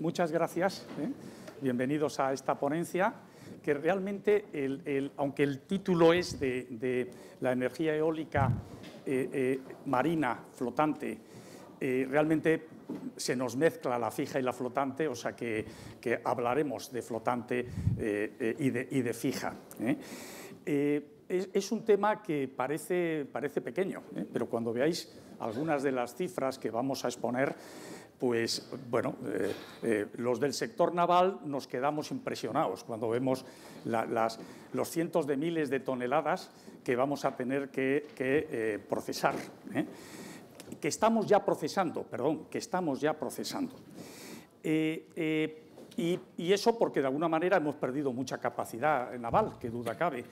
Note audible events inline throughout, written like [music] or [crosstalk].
muchas gracias. ¿eh? Bienvenidos a esta ponencia que realmente, aunque el título es de, la energía eólica eh, eh, marina flotante, realmente se nos mezcla la fija y la flotante, o sea que, hablaremos de flotante y de, fija. Es, un tema que parece, parece pequeño, pero cuando veáis algunas de las cifras que vamos a exponer, pues bueno, eh, eh, los del sector naval nos quedamos impresionados cuando vemos los cientos de miles de toneladas que vamos a tener que, eh, procesar, que estamos ya procesando, perdón, que estamos ya procesando. Y, eso porque de alguna manera hemos perdido mucha capacidad naval, que duda cabe,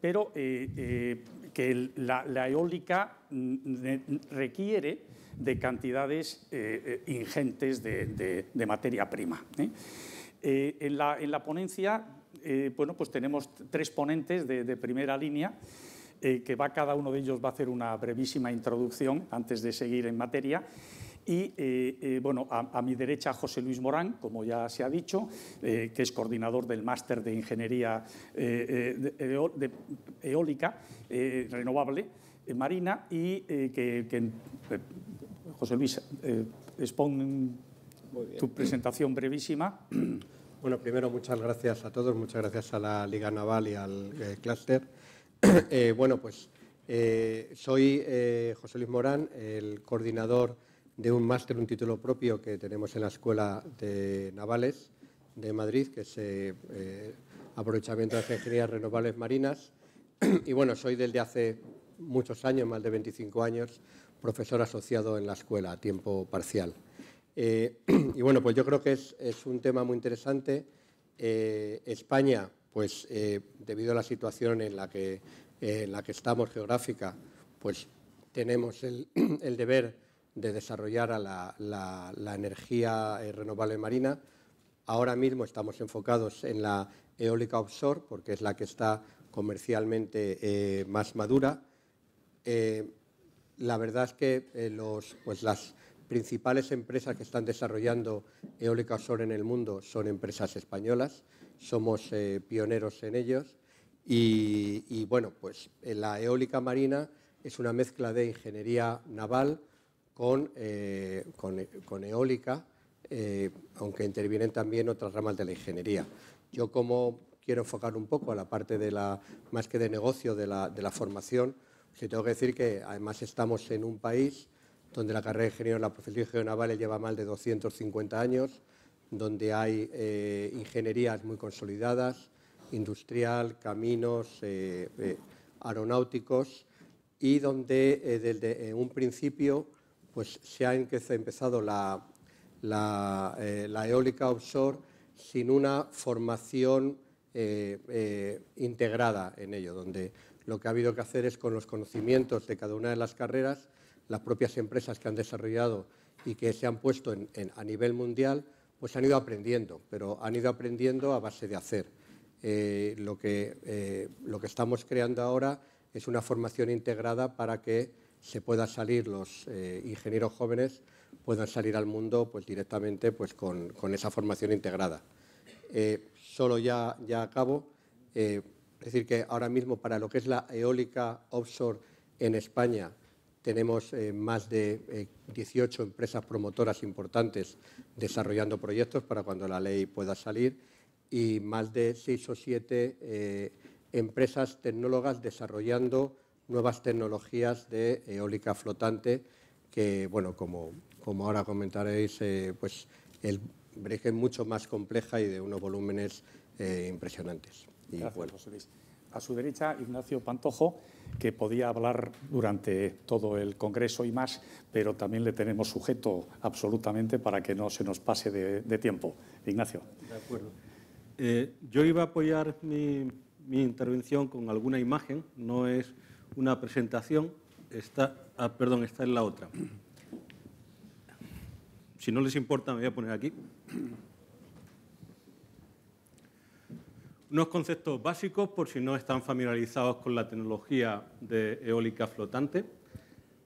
pero que la eólica mm, requiere de cantidades eh, eh, ingentes de, materia prima. ¿eh? En, la, ponencia, bueno, pues tenemos tres ponentes de, primera línea. que va, cada uno de ellos va a hacer una brevísima introducción antes de seguir en materia. Y bueno, a, mi derecha José Luis Morán, como ya se ha dicho, que es coordinador del máster de Ingeniería Eólica Renovable Marina y que, que José Luis, eh, expon tu presentación brevísima. [clears throat] Bueno, primero muchas gracias a todos, muchas gracias a la Liga Naval y al eh, Cluster. [clears throat] Eh, bueno, pues eh, soy José Luis Morán, el coordinador de un máster, un título propio que tenemos en la Escuela de Navales de Madrid, que es Aprovechamiento de las Ingenierías Renovables Marinas. [clears throat] Y bueno, soy del de hace muchos años, más de 25 años, profesor asociado en la escuela a tiempo parcial. Eh, [clears throat] y bueno, pues yo creo que es, un tema muy interesante. Eh, España, pues eh, debido a la situación en la que, la que estamos geográfica, pues tenemos el, [clears throat] deber de desarrollar la, energía renovable marina. Ahora mismo estamos enfocados en la eólica offshore, porque es la que está comercialmente más madura la verdad es que eh, pues, las principales empresas que están desarrollando eólica solar en el mundo son empresas españolas, somos eh, pioneros en ellos y, bueno, pues la eólica marina es una mezcla de ingeniería naval con, eh, eólica, aunque intervienen también otras ramas de la ingeniería. Yo como quiero enfocar un poco a la parte de la, más que de negocio, de la formación, Sí, tengo que decir que además estamos en un país donde la carrera de ingeniero en la profesión de ingeniero naval lleva más de 250 años, donde hay eh, ingenierías muy consolidadas, industrial, caminos, eh, eh, aeronáuticos, y donde desde un principio pues, se ha empezado la, la eólica offshore sin una formación integrada en ello, donde lo que ha habido que hacer es con los conocimientos de cada una de las carreras, las propias empresas que han desarrollado y que se han puesto a nivel mundial, pues han ido aprendiendo, pero han ido aprendiendo a base de hacer. Eh, lo, que, eh, lo que estamos creando ahora es una formación integrada para que se pueda salir los eh, ingenieros jóvenes puedan salir al mundo pues directamente pues con, esa formación integrada. solo ya, ya acabo. Es decir, que ahora mismo para lo que es la eólica offshore en España tenemos eh, más de 18 eh, empresas promotoras importantes desarrollando proyectos para cuando la ley pueda salir y más de 6 o 7 eh, empresas tecnólogas desarrollando nuevas tecnologías de eólica flotante que, bueno, como, como ahora comentaréis, pues el breje es mucho más compleja y de unos volúmenes impresionantes. A su derecha, Ignacio Pantojo, que podía hablar durante todo el Congreso y más, pero también le tenemos sujeto absolutamente para que no se nos pase de, tiempo. Ignacio. De acuerdo. Eh, yo iba a apoyar mi, intervención con alguna imagen, no es una presentación, ah, perdón, está en la otra. Si no les importa, me voy a poner aquí. Unos conceptos básicos por si no están familiarizados con la tecnología de eólica flotante.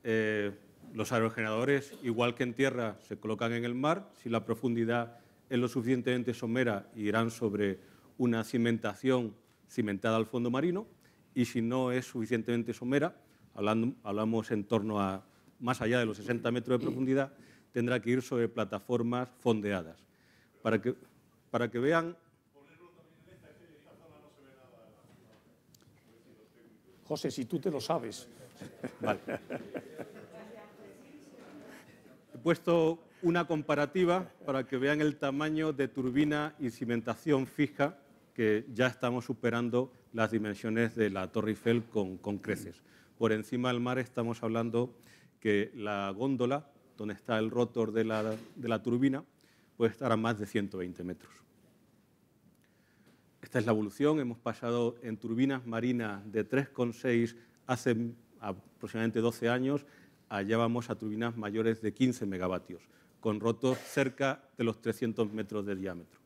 Eh, los aerogeneradores, igual que en tierra, se colocan en el mar. Si la profundidad es lo suficientemente somera, irán sobre una cimentación cimentada al fondo marino. Y si no es suficientemente somera, hablando, hablamos en torno a más allá de los 60 metros de profundidad, tendrá que ir sobre plataformas fondeadas. Para que, para que vean José, si tú te lo sabes. Vale. He puesto una comparativa para que vean el tamaño de turbina y cimentación fija que ya estamos superando las dimensiones de la Torre Eiffel con, creces. Por encima del mar estamos hablando que la góndola, donde está el rotor de la, de la turbina, puede estar a más de 120 metros. Esta es la evolución. Hemos pasado en turbinas marinas de 3,6 hace aproximadamente 12 años, allá vamos a turbinas mayores de 15 megavatios, con rotos cerca de los 300 metros de diámetro.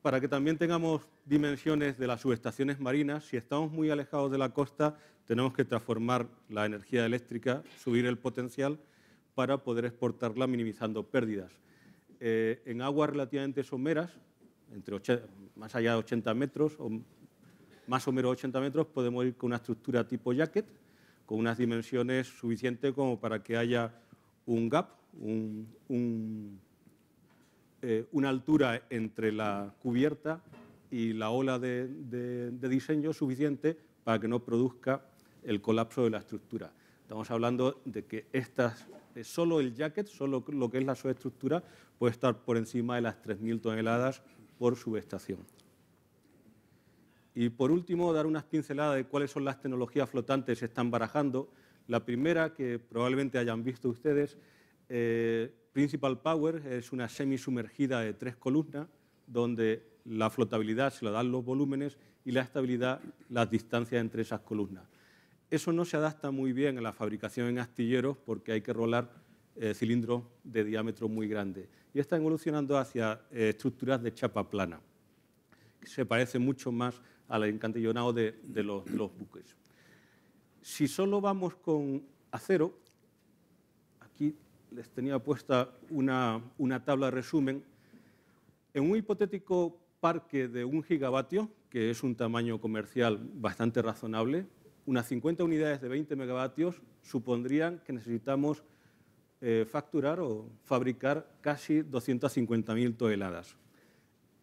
Para que también tengamos dimensiones de las subestaciones marinas, si estamos muy alejados de la costa, tenemos que transformar la energía eléctrica, subir el potencial para poder exportarla minimizando pérdidas. Eh, en aguas relativamente someras, entre más allá de 80 metros, o más o menos 80 metros, podemos ir con una estructura tipo jacket, con unas dimensiones suficientes como para que haya un gap, eh, una altura entre la cubierta y la ola de diseño suficiente para que no produzca el colapso de la estructura. Estamos hablando de que estas solo el jacket, solo lo que es la subestructura, puede estar por encima de las 3.000 toneladas por subestación. Y por último, dar unas pinceladas de cuáles son las tecnologías flotantes que se están barajando. La primera, que probablemente hayan visto ustedes, eh, Principal Power, es una semisumergida de tres columnas, donde la flotabilidad se la dan los volúmenes y la estabilidad las distancias entre esas columnas. Eso no se adapta muy bien a la fabricación en astilleros porque hay que rolar eh, cilindros de diámetro muy grande. Y está evolucionando hacia eh, estructuras de chapa plana, que se parece mucho más al encantillonado de, los, buques. Si solo vamos con acero, aquí les tenía puesta una, una, tabla resumen. En un hipotético parque de un gigavatio, que es un tamaño comercial bastante razonable, unas 50 unidades de 20 megavatios supondrían que necesitamos eh, facturar o fabricar casi 250.000 toneladas.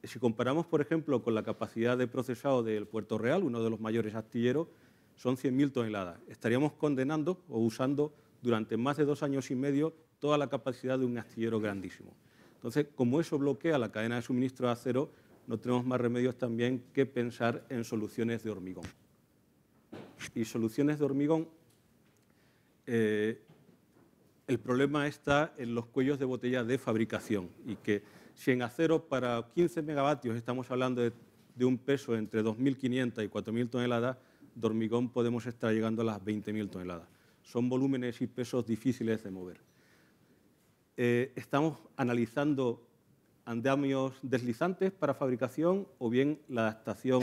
Si comparamos, por ejemplo, con la capacidad de procesado del Puerto Real, uno de los mayores astilleros, son 100.000 toneladas. Estaríamos condenando o usando durante más de dos años y medio toda la capacidad de un astillero grandísimo. Entonces, como eso bloquea la cadena de suministro de acero, no tenemos más remedios también que pensar en soluciones de hormigón y soluciones de hormigón, eh, el problema está en los cuellos de botella de fabricación y que si en acero para 15 megavatios estamos hablando de, un peso entre 2.500 y 4.000 toneladas, de hormigón podemos estar llegando a las 20.000 toneladas. Son volúmenes y pesos difíciles de mover. Eh, estamos analizando andamios deslizantes para fabricación o bien la adaptación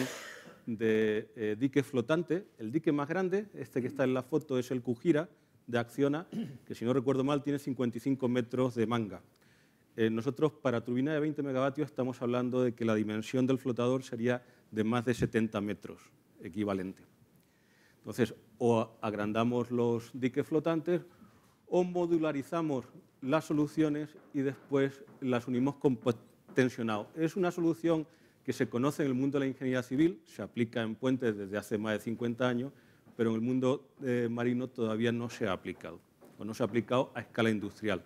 de eh, dique flotante. El dique más grande, este que está en la foto, es el Cujira de Acciona, que si no recuerdo mal tiene 55 metros de manga. Eh, nosotros para turbina de 20 megavatios estamos hablando de que la dimensión del flotador sería de más de 70 metros equivalente. Entonces, o agrandamos los diques flotantes o modularizamos las soluciones y después las unimos con tensionado. Es una solución que se conoce en el mundo de la ingeniería civil, se aplica en puentes desde hace más de 50 años, pero en el mundo eh, marino todavía no se ha aplicado, o no se ha aplicado a escala industrial.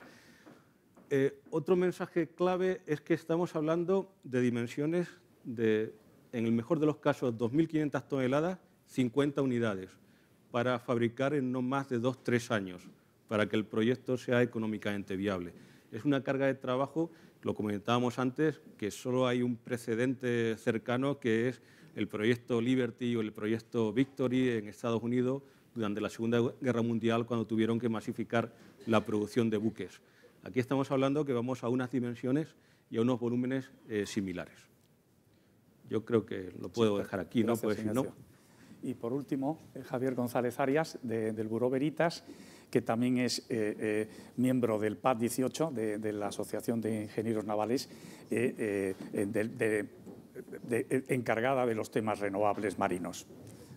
Eh, otro mensaje clave es que estamos hablando de dimensiones de, en el mejor de los casos, 2.500 toneladas, 50 unidades, para fabricar en no más de 2-3 años, para que el proyecto sea económicamente viable. Es una carga de trabajo lo comentábamos antes, que solo hay un precedente cercano que es el proyecto Liberty o el proyecto Victory en Estados Unidos durante la Segunda Guerra Mundial cuando tuvieron que masificar la producción de buques. Aquí estamos hablando que vamos a unas dimensiones y a unos volúmenes eh, similares. Yo creo que lo puedo dejar aquí, ¿no? Y por último, Javier González Arias, del Buró Veritas que también es eh, eh, miembro del PAD 18, de, la Asociación de Ingenieros Navales, eh, encargada de los temas renovables marinos.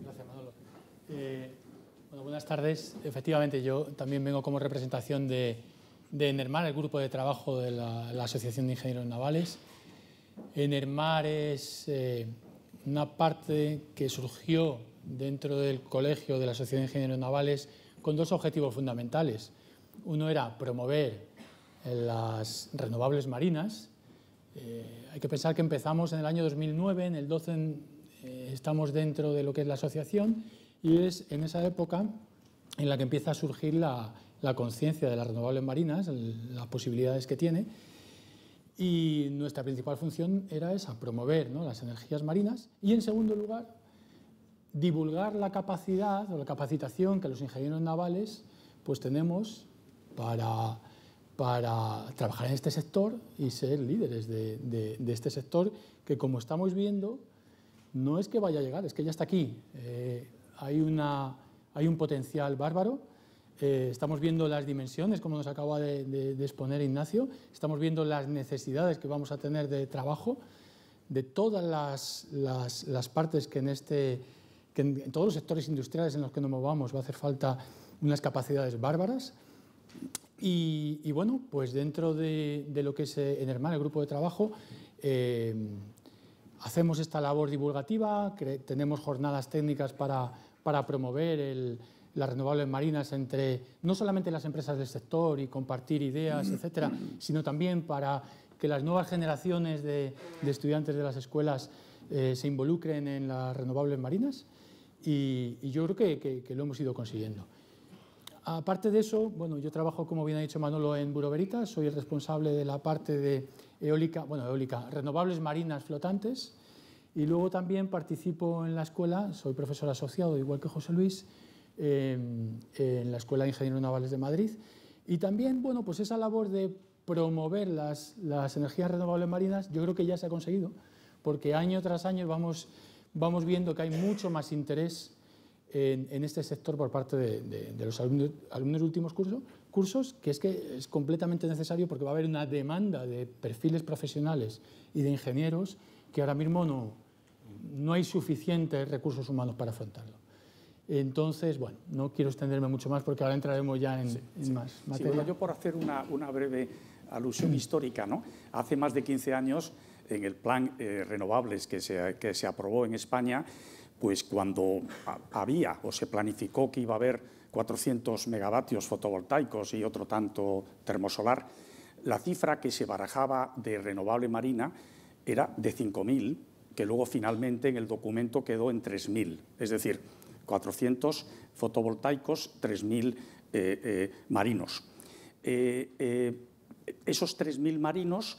Gracias, Manolo. buenas tardes. Efectivamente, yo también vengo como representación de, ENERMAR, el grupo de trabajo de la, Asociación de Ingenieros Navales. ENERMAR es una parte que surgió dentro del colegio de la Asociación de Ingenieros Navales con dos objetivos fundamentales. Uno era promover eh, las renovables marinas. Eh, hay que pensar que empezamos en el año 2009, en el 12 eh, estamos dentro de lo que es la asociación y es en esa época en la que empieza a surgir la, conciencia de las renovables marinas, las posibilidades que tiene. Y nuestra principal función era esa, promover las energías marinas y, en segundo lugar, divulgar la capacidad o la capacitación que los ingenieros navales pues tenemos para, para trabajar en este sector y ser líderes de, este sector que como estamos viendo no es que vaya a llegar, es que ya está aquí. Eh, hay, una, hay un potencial bárbaro. Eh, estamos viendo las dimensiones, como nos acaba de, exponer Ignacio, estamos viendo las necesidades que vamos a tener de trabajo de todas las, las, partes que en este que en, todos los sectores industriales en los que nos movamos va a hacer falta unas capacidades bárbaras. Y, bueno, pues dentro de, lo que es eh, Enerman, el grupo de trabajo, eh, hacemos esta labor divulgativa, tenemos jornadas técnicas para, promover las renovables marinas entre no solamente las empresas del sector y compartir ideas, mm. etcétera, sino también para que las nuevas generaciones de, estudiantes de las escuelas eh, se involucren en las renovables marinas y, yo creo que, lo hemos ido consiguiendo. Aparte de eso, bueno, yo trabajo, como bien ha dicho Manolo, en Buroveritas, soy el responsable de la parte de eólica, bueno, eólica, renovables marinas flotantes, y luego también participo en la escuela, soy profesor asociado, igual que José Luis, em, en la Escuela de Ingenieros Navales de Madrid, y también, bueno, pues esa labor de promover las, las energías renovables marinas, yo creo que ya se ha conseguido, porque año tras año vamos vamos viendo que hay mucho más interés en, este sector por parte de, los alumnos, últimos cursos, cursos, que es que es completamente necesario porque va a haber una demanda de perfiles profesionales y de ingenieros que ahora mismo no, no hay suficientes recursos humanos para afrontarlo. Entonces, bueno, no quiero extenderme mucho más porque ahora entraremos ya en, más materia. yo por hacer una, una breve alusión histórica, ¿no? Hace más de 15 años en el plan eh, renovables que se, aprobó en España, pues cuando había o se planificó que iba a haber 400 megavatios fotovoltaicos y otro tanto termosolar, la cifra que se barajaba de renovable marina era de 5.000, que luego finalmente en el documento quedó en 3.000, es decir, 400 fotovoltaicos, 3.000 eh, eh, marinos. esos 3.000 marinos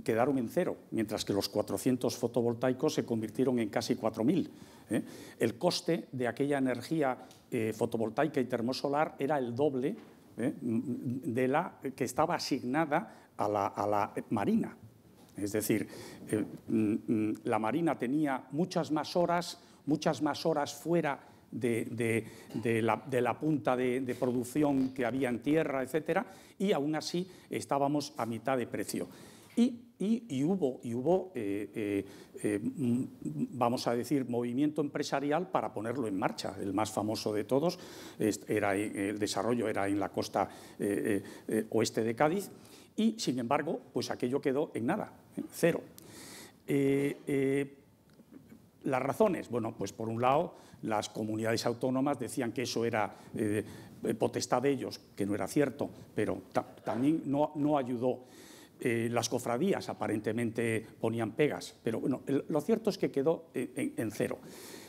quedaron en cero, mientras que los 400 fotovoltaicos se convirtieron en casi 4.000. ¿eh? El coste de aquella energía eh, fotovoltaica y termosolar era el doble ¿eh? de la que estaba asignada a la, marina. Es decir, mm, mm, la marina tenía muchas más horas, muchas más horas fuera de, la, de, la, punta de, producción que había en tierra, etcétera, y aún así estábamos a mitad de precio. Y, hubo, eh, eh, eh, mm, vamos a decir, movimiento empresarial para ponerlo en marcha. El más famoso de todos era el desarrollo era en la costa oeste de Cádiz y, sin embargo, pues aquello quedó en nada, cero. Las razones, bueno, pues por un lado las comunidades autónomas decían que eso era potestad de ellos, que no era cierto, pero también no, no ayudó. Eh, las cofradías aparentemente ponían pegas, pero bueno, lo cierto es que quedó en, cero.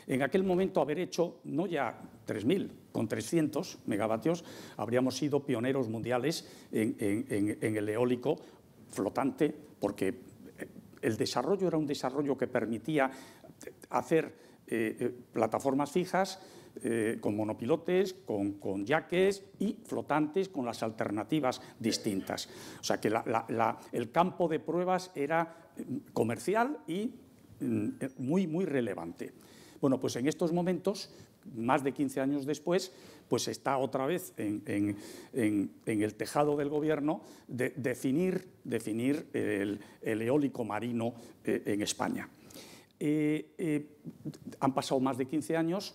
En aquel momento haber hecho no ya 3.000, con 300 megavatios, habríamos sido pioneros mundiales en, el eólico flotante, porque eh, el desarrollo era un desarrollo que permitía hacer eh, plataformas fijas, eh, con monopilotes, con, yaques y flotantes con las alternativas distintas. O sea que el campo de pruebas era mm, comercial y mm, muy, muy relevante. Bueno, pues en estos momentos, más de 15 años después, pues está otra vez en, el tejado del gobierno de definir, definir el, eólico marino eh, en España. Eh, han pasado más de 15 años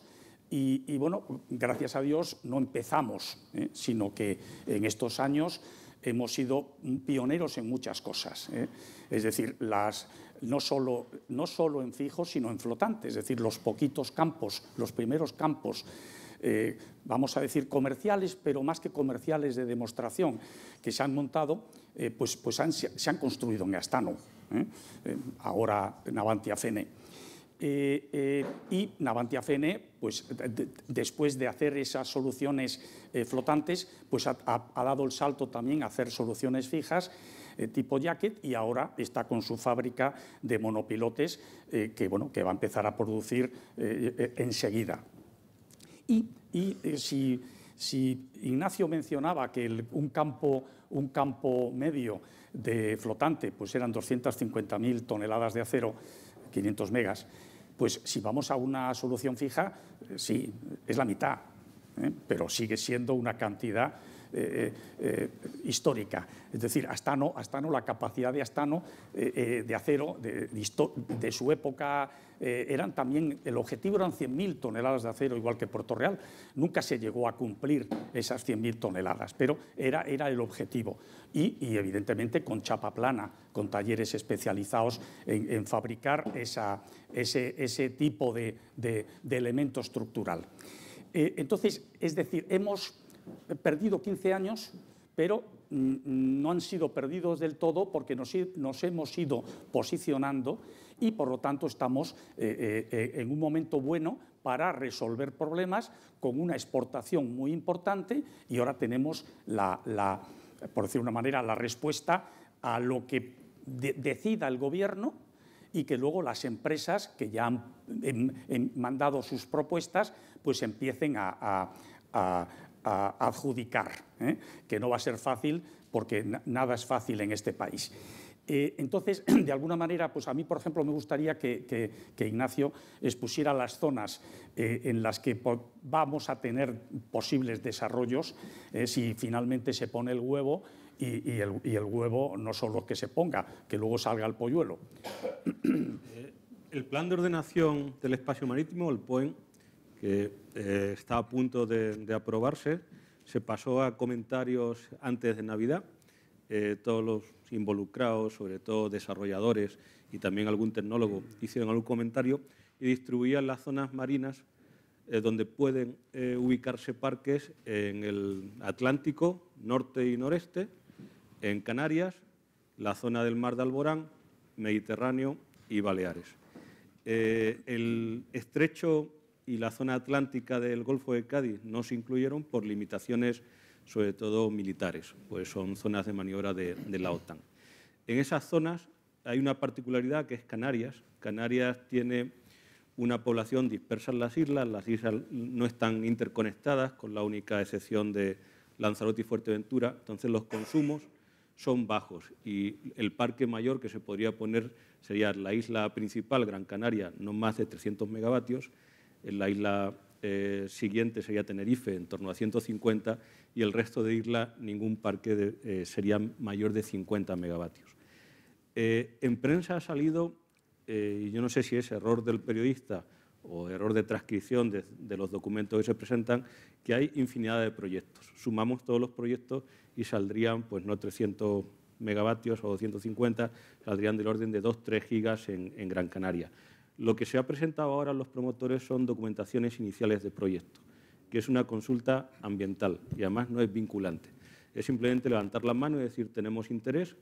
y, bueno, gracias a Dios no empezamos, ¿eh? sino que en estos años hemos sido pioneros en muchas cosas. ¿eh? Es decir, no, solo, no solo en fijos, sino en flotantes. Es decir, los poquitos campos, los primeros campos, eh, vamos a decir comerciales, pero más que comerciales de demostración, que se han montado, pues, pues se han construido en Astano, ahora Navantia Avantia Fene. Eh, eh, y Navantia Fene, pues, después de hacer esas soluciones eh, flotantes, pues ha, dado el salto también a hacer soluciones fijas tipo jacket y ahora está con su fábrica de monopilotes que, bueno, que va a empezar a producir enseguida. Y, si, Ignacio mencionaba que un, campo, un campo medio de flotante pues eran 250.000 toneladas de acero, 500 megas, pues si vamos a una solución fija, eh, sí, es la mitad, ¿eh? pero sigue siendo una cantidad eh, eh, eh, histórica. Es decir, Astano, Astano la capacidad de Astano de acero de, su época eran también, el objetivo eran 100.000 toneladas de acero, igual que Puerto Real. Nunca se llegó a cumplir esas 100.000 toneladas, pero era, era el objetivo. Y, evidentemente con chapa plana, con talleres especializados en, fabricar esa, ese, ese tipo de, elemento estructural. entonces, es decir, hemos perdido 15 años, pero mm, no han sido perdidos del todo porque nos, hemos ido posicionando y por lo tanto estamos eh, eh, eh, en un momento bueno para resolver problemas con una exportación muy importante y ahora tenemos la, por decir de una manera, la respuesta a lo que decida el gobierno y que luego las empresas que ya han em, em, mandado sus propuestas pues empiecen a a adjudicar, ¿eh? que no va a ser fácil porque nada es fácil en este país. Eh, entonces, [clears throat] de alguna manera, pues a mí, por ejemplo, me gustaría que, Ignacio expusiera las zonas eh, en las que vamos a tener posibles desarrollos si finalmente se pone el huevo y, el, y, el, huevo no solo que se ponga, que luego salga el polluelo. El plan de ordenación del espacio marítimo, el POEM, que eh, está a punto de, aprobarse, se pasó a comentarios antes de Navidad. Eh, todos los involucrados, sobre todo desarrolladores y también algún tecnólogo, hicieron algún comentario y distribuían las zonas marinas eh, donde pueden ubicarse parques en el Atlántico, norte y noreste, en Canarias, la zona del Mar de Alborán, Mediterráneo y Baleares. el estrecho y la zona atlántica del Golfo de Cádiz no se incluyeron por limitaciones, sobre todo militares, pues son zonas de maniobra de, la OTAN. En esas zonas hay una particularidad que es Canarias. Canarias tiene una población dispersa en las islas, las islas no están interconectadas, con la única excepción de Lanzarote y Fuerteventura, entonces los consumos son bajos y el parque mayor que se podría poner sería la isla principal, Gran Canaria, no más de 300 megavatios, la isla eh, siguiente sería Tenerife, en torno a 150, y el resto de isla, ningún parque eh, sería mayor de 50 megavatios. Eh, en prensa ha salido, y yo no sé si es error del periodista o error de transcripción de, los documentos que se presentan, que hay infinidad de proyectos. Sumamos todos los proyectos y saldrían, pues no 300 megavatios o 250, saldrían del orden de 2-3 gigas en Gran Canaria. Lo que se ha presentado ahora a los promotores son documentaciones iniciales de proyecto, que es una consulta ambiental y además no es vinculante. Es simplemente levantar la mano y decir tenemos interés,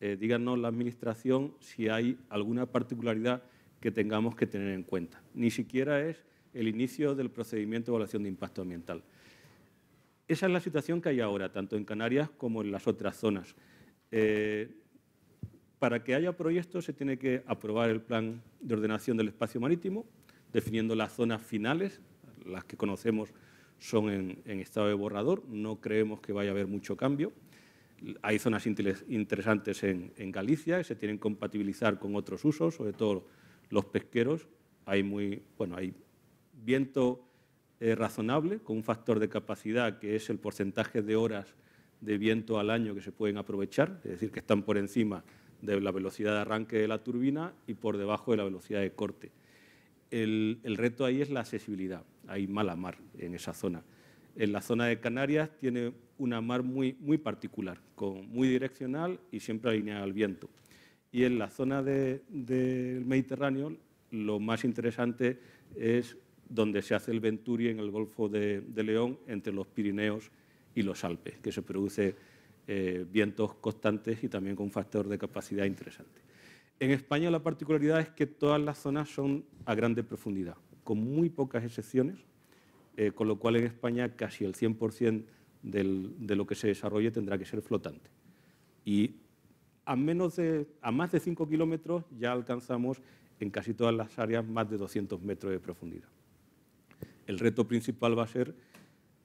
eh, díganos la Administración si hay alguna particularidad que tengamos que tener en cuenta. Ni siquiera es el inicio del procedimiento de evaluación de impacto ambiental. Esa es la situación que hay ahora, tanto en Canarias como en las otras zonas. Eh, para que haya proyectos se tiene que aprobar el plan de ordenación del espacio marítimo, definiendo las zonas finales, las que conocemos son en, estado de borrador, no creemos que vaya a haber mucho cambio. Hay zonas interesantes en, Galicia que se tienen que compatibilizar con otros usos, sobre todo los pesqueros. Hay, muy, bueno, hay viento eh, razonable con un factor de capacidad que es el porcentaje de horas de viento al año que se pueden aprovechar, es decir, que están por encima de la velocidad de arranque de la turbina y por debajo de la velocidad de corte. El, reto ahí es la accesibilidad. Hay mala mar en esa zona. En la zona de Canarias tiene una mar muy, muy particular, muy direccional y siempre alineada al viento. Y en la zona del Mediterráneo lo más interesante es donde se hace el Venturi en el Golfo de, de León, entre los Pirineos y los Alpes, que se produce eh, vientos constantes y también con un factor de capacidad interesante. En España la particularidad es que todas las zonas son a grande profundidad, con muy pocas excepciones, eh, con lo cual en España casi el 100% de lo que se desarrolle tendrá que ser flotante. Y a, más de 5 kilómetros ya alcanzamos en casi todas las áreas más de 200 metros de profundidad. El reto principal va a ser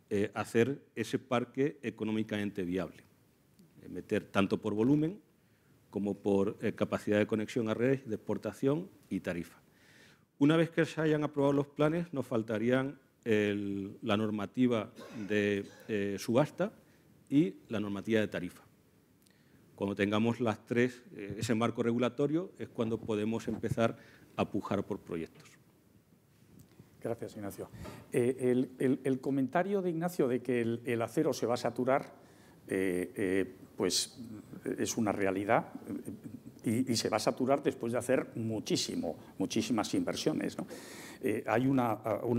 eh, hacer ese parque económicamente viable. Eh, meter tanto por volumen como por eh, capacidad de conexión a redes, de exportación y tarifa. Una vez que se hayan aprobado los planes, nos faltarían la normativa de eh, subasta y la normativa de tarifa. Cuando tengamos las tres, ese marco regulatorio, es cuando podemos empezar a pujar por proyectos. Gracias, Ignacio. el, comentario de Ignacio de que el, acero se va a saturar pues es una realidad y, se va a saturar después de hacer muchísimo, muchísimas inversiones. Eh, hay una,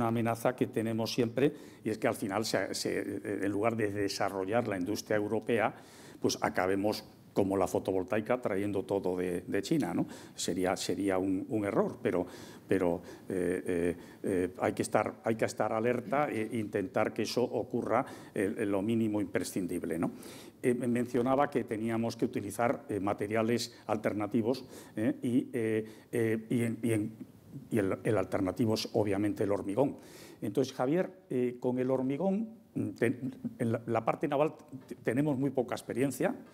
amenaza que tenemos siempre y es que al final, en lugar de desarrollar la industria europea, pues acabemos como la fotovoltaica trayendo todo de, China. ¿no? Sería, sería un, error, pero, pero eh, eh, eh, hay, que estar, hay que estar alerta e intentar que eso ocurra lo mínimo imprescindible. ¿no? mencionaba que teníamos que utilizar materiales alternativos y, el, alternativo es obviamente el hormigón. Entonces, Javier, con el hormigón, mm, en la, parte naval tenemos muy poca experiencia. [clears throat]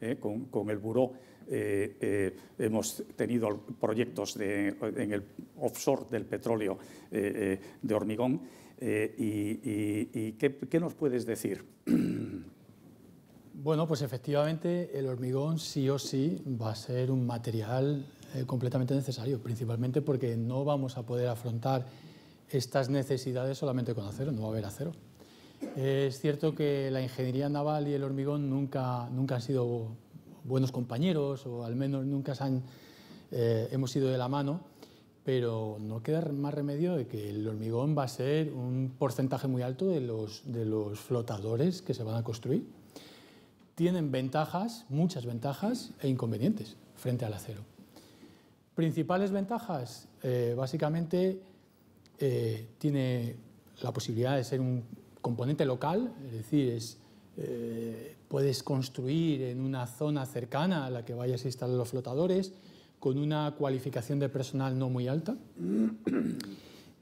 Eh, con, el buró. Eh, eh, hemos tenido proyectos en el offshore del petróleo de hormigón. ¿Y, y, qué nos puedes decir? Bueno, pues efectivamente el hormigón sí o sí va a ser un material completamente necesario, principalmente porque no vamos a poder afrontar estas necesidades solamente con acero, no va a haber acero. Eh, es cierto que la ingeniería naval y el hormigón nunca, nunca han sido buenos compañeros o al menos nunca eh, hemos ido de la mano, pero no queda más remedio de que el hormigón va a ser un porcentaje muy alto de los, flotadores que se van a construir. Tienen ventajas, muchas ventajas e inconvenientes frente al acero. Principales ventajas, eh, básicamente, tiene la posibilidad de ser un componente local, es decir, eh, puedes construir en una zona cercana a la que vayas a instalar los flotadores con una cualificación de personal no muy alta.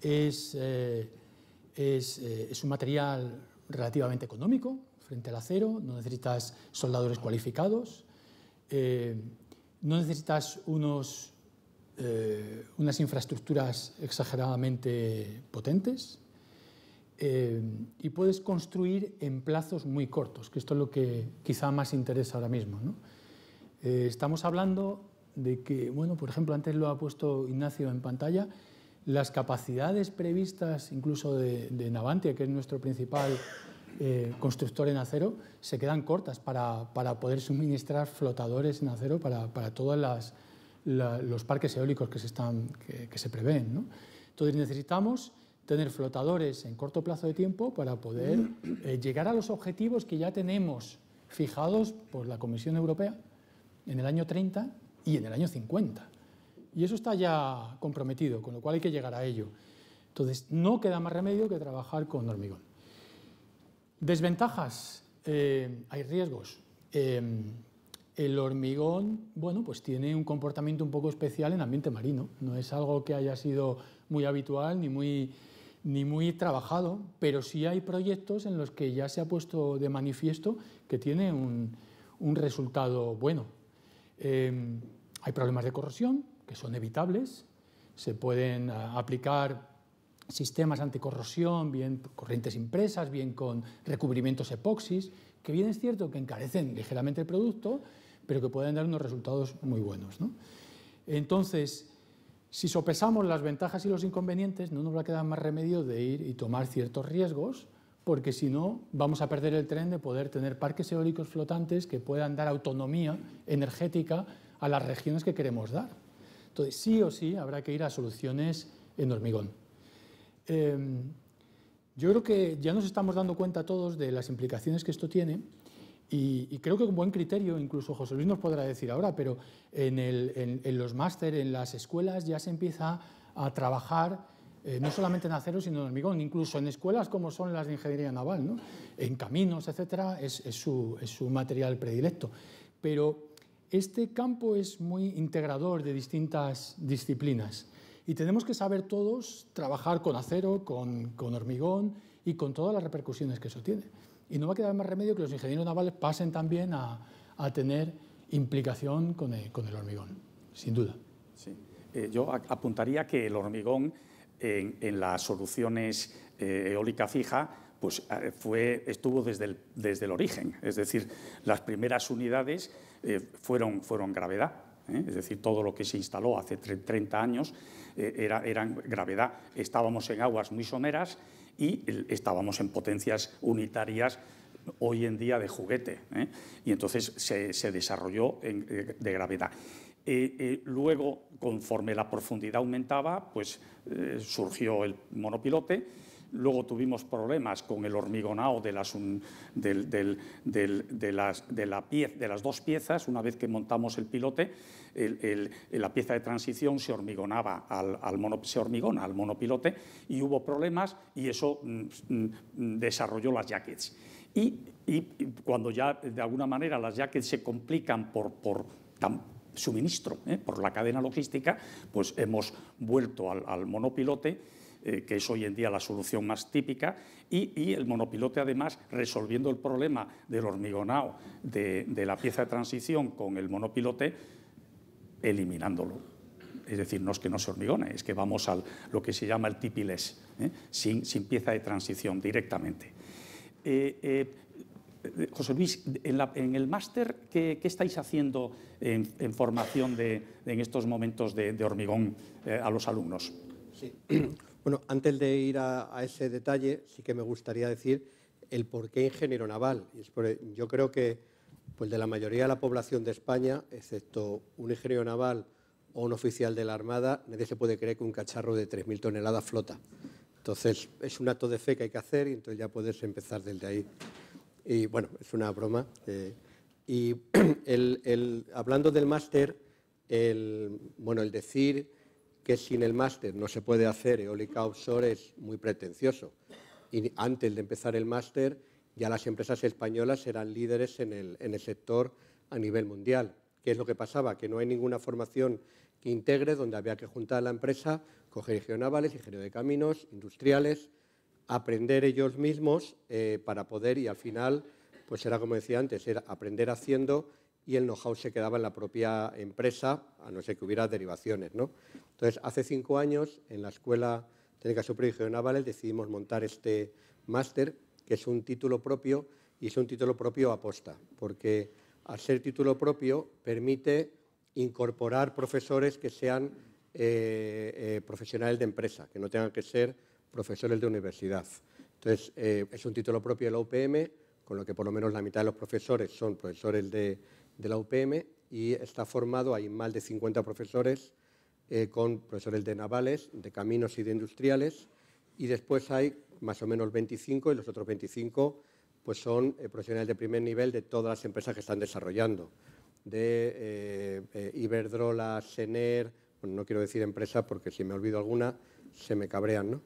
Es, eh, eh, es un material relativamente económico frente al acero, no necesitas soldadores cualificados, no necesitas unos, unas infraestructuras exageradamente potentes eh, y puedes construir en plazos muy cortos, que esto es lo que quizá más interesa ahora mismo. Eh, estamos hablando de que, bueno, por ejemplo, antes lo ha puesto Ignacio en pantalla, las capacidades previstas incluso de, Navantia, que es nuestro principal eh, constructor en acero, se quedan cortas para, para poder suministrar flotadores en acero para, para todos los parques eólicos que se, están, que, se prevén. Entonces necesitamos tener flotadores en corto plazo de tiempo para poder eh, llegar a los objetivos que ya tenemos fijados por la Comisión Europea en el año 30 y en el año 50. Y eso está ya comprometido, con lo cual hay que llegar a ello. Entonces, no queda más remedio que trabajar con hormigón. Desventajas, eh, hay riesgos. Em, el hormigón, bueno, pues tiene un comportamiento un poco especial en ambiente marino. No es algo que haya sido muy habitual ni muy ni muy trabajado, pero sí hay proyectos en los que ya se ha puesto de manifiesto que tiene un, resultado bueno. Em, hay problemas de corrosión que son evitables, se pueden ah, aplicar sistemas anticorrosión, bien corrientes impresas, bien con recubrimientos epoxis, que bien es cierto que encarecen ligeramente el producto, pero que pueden dar unos resultados muy buenos. ¿no? Entonces, si sopesamos las ventajas y los inconvenientes, no nos va a quedar más remedio de ir y tomar ciertos riesgos, porque si no, vamos a perder el tren de poder tener parques eólicos flotantes que puedan dar autonomía energética a las regiones que queremos dar. Entonces, sí o sí, habrá que ir a soluciones en hormigón. Eh, yo creo que ya nos estamos dando cuenta todos de las implicaciones que esto tiene y, creo que un buen criterio, incluso José Luis nos podrá decir ahora, pero en, los máster, en las escuelas, ya se empieza a trabajar eh, no solamente en acero, sino en hormigón, incluso en escuelas como son las de ingeniería naval, en caminos, etcétera, es, su, material predilecto. Pero este campo es muy integrador de distintas disciplinas y tenemos que saber todos trabajar con acero, con, con hormigón y con todas las repercusiones que eso tiene. Y no va a quedar más remedio que los ingenieros navales pasen también a, tener implicación con el, hormigón, sin duda. Eh, yo apuntaría que el hormigón en, las soluciones eh, eólica fija pues eh, fue, estuvo desde el, origen, es decir, las primeras unidades fueron, fueron gravedad, es decir, todo lo que se instaló hace 30 años era, eran gravedad. Estábamos en aguas muy someras y estábamos en potencias unitarias hoy en día de juguete. ¿eh? Y entonces se, desarrolló eh, de gravedad. Eh, luego, conforme la profundidad aumentaba, pues surgió el monopilote Luego tuvimos problemas con el hormigonado de las, de, las, la de las dos piezas. Una vez que montamos el pilote, la pieza de transición se hormigonaba al, mono, se hormigona al monopilote y hubo problemas y eso mm, mm, desarrolló las jackets. Y, cuando ya de alguna manera las jackets se complican por, suministro, ¿eh? por la cadena logística, pues hemos vuelto al monopilote eh, que es hoy en día la solución más típica, y, el monopilote además resolviendo el problema del hormigonado de, la pieza de transición con el monopilote, eliminándolo es decir, no es que no se hormigone, es que vamos a lo que se llama el tipiles, ¿eh? sin, pieza de transición directamente. Eh, José Luis, en, el máster, ¿qué, estáis haciendo en, formación de, en estos momentos de, de hormigón a los alumnos? Sí. Bueno, antes de ir a, ese detalle, sí que me gustaría decir el por qué ingeniero naval. Yo creo que pues de la mayoría de la población de España, excepto un ingeniero naval o un oficial de la Armada, nadie se puede creer que un cacharro de 3.000 toneladas flota. Entonces, es un acto de fe que hay que hacer y entonces ya puedes empezar desde ahí. Y bueno, es una broma. Eh, y [clears throat] el, hablando del máster, el, bueno, el decir que sin el máster no se puede hacer eólica offshore es muy pretencioso. Y antes de empezar el máster, ya las empresas españolas eran líderes en el, sector a nivel mundial. ¿Qué es lo que pasaba? Que no hay ninguna formación que integre donde había que juntar a la empresa, coger ingenieros navales, ingenieros de caminos, industriales, aprender ellos mismos eh, para poder y al final, pues era como decía antes, era aprender haciendo y el know-how se quedaba en la propia empresa, a no ser que hubiera derivaciones. ¿no? Entonces, hace cinco años, en la Escuela Técnica Superior de Navales, decidimos montar este máster, que es un título propio, y es un título propio aposta, porque al ser título propio permite incorporar profesores que sean eh, eh, profesionales de empresa, que no tengan que ser profesores de universidad. Entonces, eh, es un título propio de la UPM, con lo que por lo menos la mitad de los profesores son profesores de, de la UPM y está formado, hay más de 50 profesores, eh, con profesores de navales, de caminos y de industriales, y después hay más o menos 25 y los otros 25 pues son eh, profesionales de primer nivel de todas las empresas que están desarrollando, de eh, Iberdrola, Sener, no quiero decir empresa porque si me olvido alguna se me cabrean,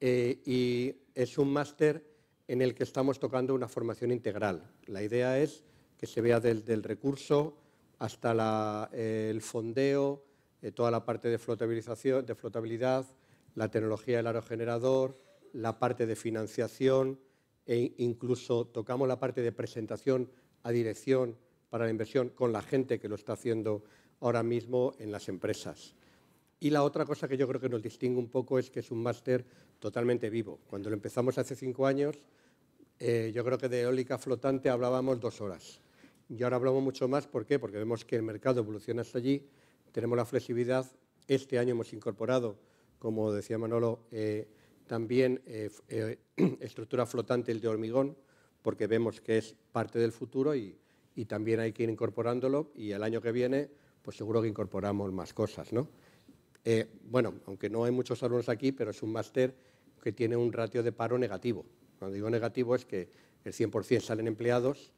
y es un máster en el que estamos tocando una formación integral. La idea es que se vea desde el recurso hasta eh, el fondeo, eh, toda la parte de, flotabilidad, la tecnología del aerogenerador, la parte de financiación e incluso tocamos la parte de presentación a dirección para la inversión con la gente que lo está haciendo ahora mismo en las empresas. Y la otra cosa que yo creo que nos distingue un poco es que es un máster totalmente vivo. Cuando lo empezamos hace cinco años, eh, yo creo que de eólica flotante hablábamos dos horas. Y ahora hablamos mucho más, ¿por qué? Porque vemos que el mercado evoluciona hasta allí, tenemos la flexibilidad, este año hemos incorporado, como decía Manolo, eh, también eh, eh, [clears throat] estructura flotante el de hormigón, porque vemos que es parte del futuro y, también hay que ir incorporándolo y el año que viene, pues seguro que incorporamos más cosas, ¿no? bueno, aunque no hay muchos alumnos aquí, pero es un máster que tiene un ratio de paro negativo. Cuando digo negativo es que el 100% salen empleados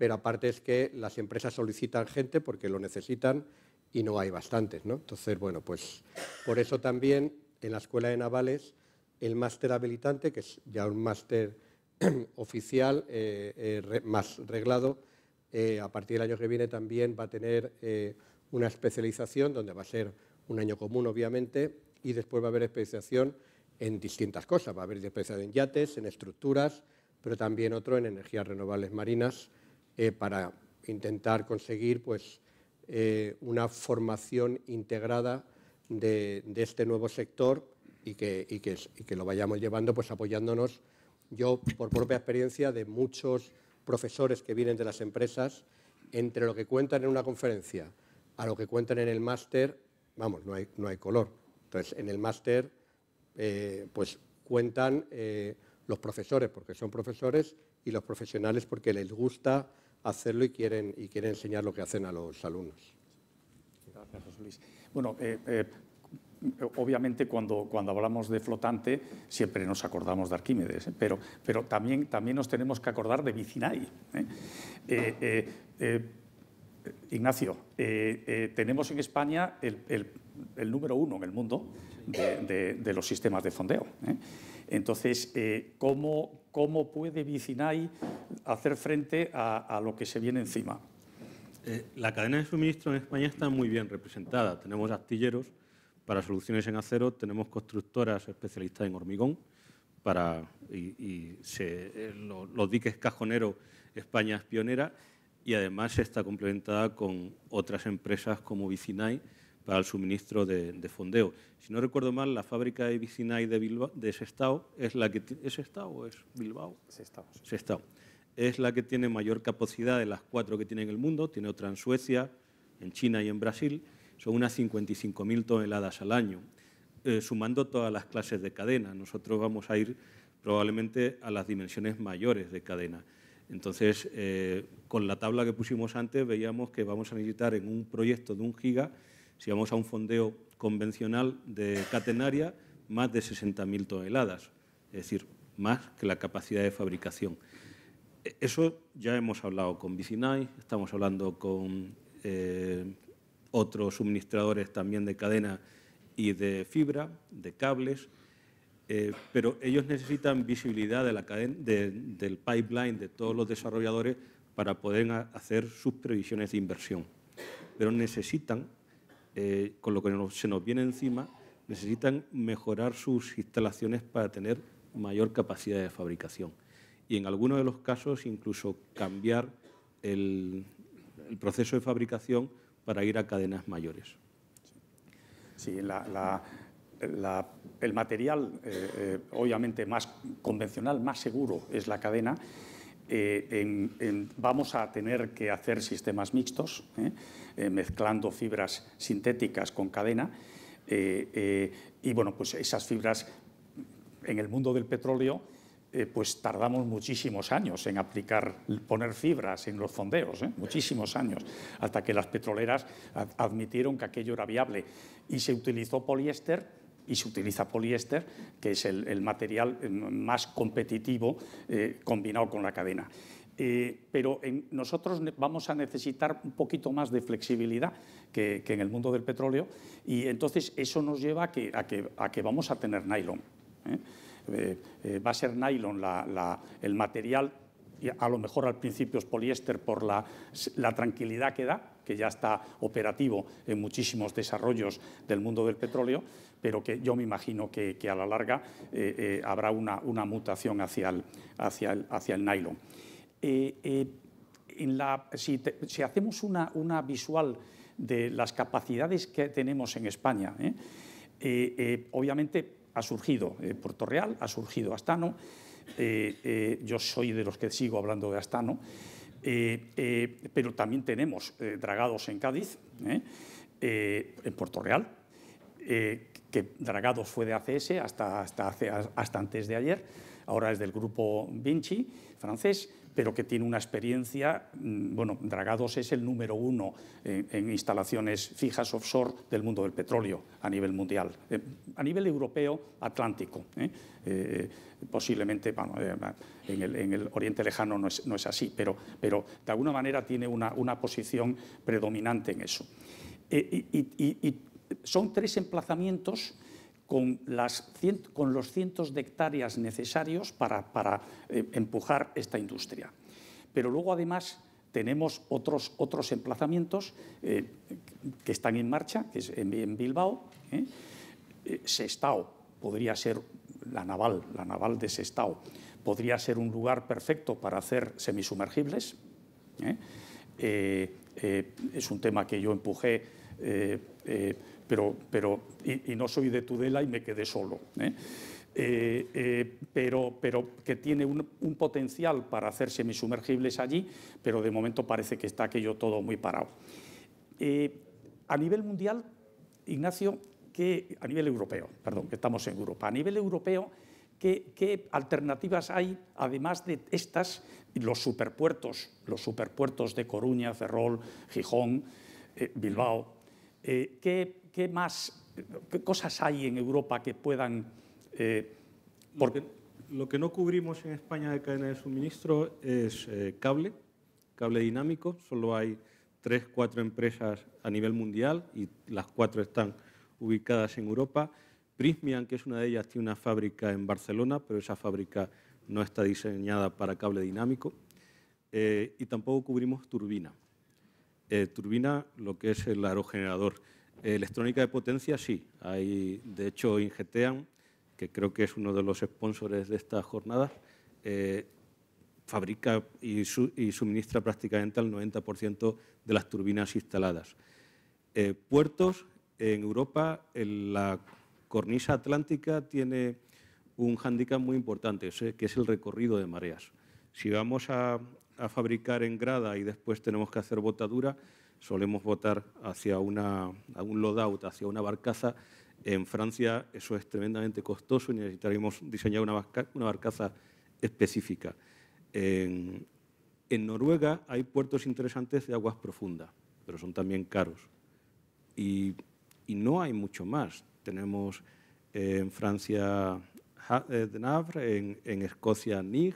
pero aparte es que las empresas solicitan gente porque lo necesitan y no hay bastantes, Entonces, bueno, pues por eso también en la Escuela de Navales el máster habilitante, que es ya un máster [clears throat] oficial eh, eh, más reglado, eh, a partir del año que viene también va a tener una especialización donde va a ser un año común, obviamente, y después va a haber especialización en distintas cosas. Va a haber especialización en yates, en estructuras, pero también otro en energías renovables marinas, eh, para intentar conseguir pues, eh, una formación integrada de, este nuevo sector y que, lo vayamos llevando pues, apoyándonos. Yo, por propia experiencia, de muchos profesores que vienen de las empresas, entre lo que cuentan en una conferencia a lo que cuentan en el máster, vamos, no hay, color. Entonces, en el máster, eh, pues cuentan los profesores, porque son profesores y los profesionales porque les gusta hacerlo y quieren, y quieren enseñar lo que hacen a los alumnos. Gracias, José Luis. Bueno, eh, eh, obviamente cuando, cuando hablamos de flotante siempre nos acordamos de Arquímedes, ¿eh? pero, pero también, también nos tenemos que acordar de Vicinay. Ignacio, tenemos en España el, número uno en el mundo de los sistemas de fondeo. Entonces, ¿cómo, ¿Cómo puede Vicinay hacer frente a, lo que se viene encima? Eh, la cadena de suministro en España está muy bien representada. Tenemos astilleros para soluciones en acero, tenemos constructoras especialistas en hormigón, para, y, eh, los diques cajoneros, España es pionera, y además está complementada con otras empresas como Vicinay, para suministro de, fondeo. Si no recuerdo mal, la fábrica de Vicinay de, de Sestao es la que es Sestao es Bilbao. Sestao. Sestao. Es la que tiene mayor capacidad de las cuatro que tiene en el mundo. Tiene otra en Suecia, en China y en Brasil. Son unas 55.000 toneladas al año, eh, sumando todas las clases de cadena. Nosotros vamos a ir probablemente a las dimensiones mayores de cadena. Entonces, eh, con la tabla que pusimos antes, veíamos que vamos a necesitar en un proyecto de un giga si vamos a un fondeo convencional de catenaria, más de 60.000 toneladas, es decir, más que la capacidad de fabricación. Eso ya hemos hablado con Vicinay, estamos hablando con eh, otros suministradores también de cadena y de fibra, de cables, eh, pero ellos necesitan visibilidad del pipeline de todos los desarrolladores para poder hacer sus previsiones de inversión. Pero necesitan eh, con lo que se nos viene encima, necesitan mejorar sus instalaciones para tener mayor capacidad de fabricación. Y en algunos de los casos incluso cambiar el, proceso de fabricación para ir a cadenas mayores. Sí, el material, eh, eh, obviamente más convencional, más seguro es la cadena eh, vamos a tener que hacer sistemas mixtos, ¿eh? Eh, mezclando fibras sintéticas con cadena. y bueno, pues esas fibras en el mundo del petróleo, pues tardamos muchísimos años en aplicar, poner fibras en los fondeos, muchísimos años, hasta que las petroleras admitieron que aquello era viable. Y se utilizó poliéster y se utiliza poliéster, que es el, material eh, más competitivo eh, combinado con la cadena. Eh, pero en, nosotros vamos a necesitar un poquito más de flexibilidad que, en el mundo del petróleo y entonces eso nos lleva a que, vamos a tener nylon. va a ser nylon el material, a lo mejor al principio es poliéster por la tranquilidad que da, que ya está operativo en muchísimos desarrollos del mundo del petróleo, pero que yo me imagino que, a la larga eh, eh, habrá una, mutación hacia el, hacia el, hacia el nylon. Eh, si, hacemos una, una, visual de las capacidades que tenemos en España, obviamente ha surgido Puerto Real, ha surgido Astano, yo soy de los que sigo hablando de Astano, pero también tenemos dragados en Cádiz, en Puerto Real, eh, que Dragados fue de ACS hasta, hasta, hace, hasta antes de ayer, ahora es del grupo Vinci francés, pero que tiene una experiencia, mm, bueno, Dragados es el número uno en, instalaciones fijas offshore del mundo del petróleo a nivel mundial, eh, a nivel europeo, atlántico. ¿eh? posiblemente, en, el, Oriente Lejano no es, así, pero, pero de alguna manera tiene una, posición predominante en eso. y, son tres emplazamientos con, los cientos de hectáreas necesarios para, eh, empujar esta industria. Pero luego, además, tenemos otros, otros emplazamientos eh, que están en marcha, que es en, Bilbao. ¿eh? Sestao podría ser la naval, la naval de Sestao, podría ser un lugar perfecto para hacer semisumergibles. es un tema que yo empujé pero, y, no soy de Tudela y me quedé solo. ¿eh? Eh, eh, pero, pero, que tiene un, potencial para hacer semisumergibles allí, pero de momento parece que está aquello todo muy parado. a nivel mundial, Ignacio, que, a nivel europeo, perdón, que estamos en Europa, a nivel europeo, ¿Qué, alternativas hay, además de estas, los superpuertos, los superpuertos de Coruña, Ferrol, Gijón, Bilbao? ¿Qué qué más, qué cosas hay en Europa que puedan... Eh, lo, que, no cubrimos en España de cadena de suministro es eh, cable, cable dinámico, solo hay tres, cuatro empresas a nivel mundial y las cuatro están ubicadas en Europa. Prismian, que es una de ellas, tiene una fábrica en Barcelona, pero esa fábrica no está diseñada para cable dinámico. Eh, y tampoco cubrimos turbina. Eh, turbina, lo que es el aerogenerador electrónica de potencia sí. Hay, de hecho, Ingetean, que creo que es uno de los sponsores de esta jornada, eh, fabrica y, suministra prácticamente al 90% de las turbinas instaladas. Eh, puertos, en Europa, en la cornisa atlántica tiene un hándicap muy importante, que es el recorrido de mareas. Si vamos a fabricar en grada y después tenemos que hacer botadura, solemos votar hacia un loadout, hacia una barcaza. En Francia eso es tremendamente costoso y necesitaríamos diseñar una, barcaza específica. En, Noruega hay puertos interesantes de aguas profundas, pero son también caros. Y, no hay mucho más. Tenemos eh, en Francia eh, Denavre, en, Escocia Nig,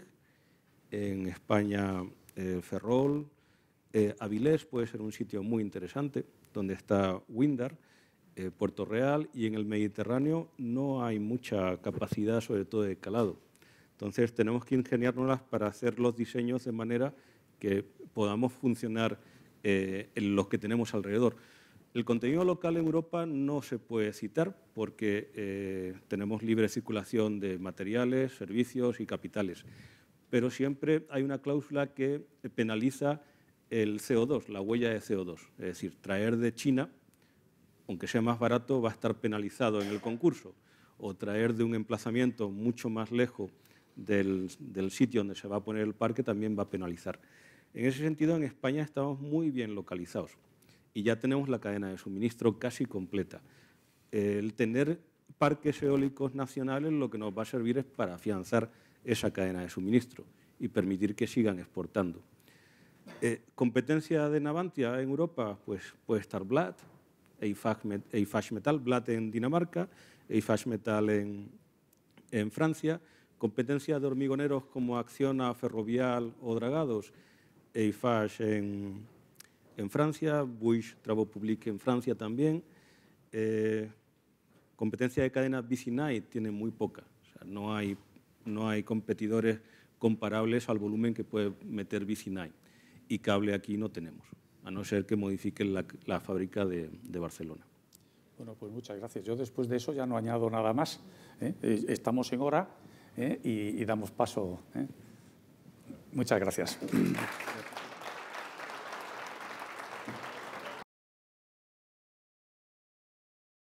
en España eh, Ferrol, eh, Avilés puede ser un sitio muy interesante, donde está Windar, eh, Puerto Real, y en el Mediterráneo no hay mucha capacidad, sobre todo de calado. Entonces tenemos que ingeniárnoslas para hacer los diseños de manera que podamos funcionar eh, en los que tenemos alrededor. El contenido local en Europa no se puede citar porque tenemos libre circulación de materiales, servicios y capitales, pero siempre hay una cláusula que penaliza el CO2, la huella de CO2. Es decir, traer de China, aunque sea más barato, va a estar penalizado en el concurso. O traer de un emplazamiento mucho más lejos del, sitio donde se va a poner el parque también va a penalizar. En ese sentido, en España estamos muy bien localizados y ya tenemos la cadena de suministro casi completa. El tener parques eólicos nacionales lo que nos va a servir es para afianzar esa cadena de suministro y permitir que sigan exportando. Eh, competencia de Navantia en Europa, pues puede estar Blatt, Eiffage Metal, Blatt en Dinamarca, Eiffage Metal en, Francia, competencia de hormigoneros como Acciona, Ferrovial o Dragados, Eiffage en, Francia, Bush Travaux Public en Francia también. Eh, competencia de cadena BC tiene muy poca, no, hay, no hay competidores comparables al volumen que puede meter BC y cable aquí no tenemos, a no ser que modifiquen la, fábrica de, Barcelona. Bueno, pues muchas gracias. Yo después de eso ya no añado nada más. ¿eh? Estamos en hora ¿eh? y, damos paso. ¿eh? Muchas gracias.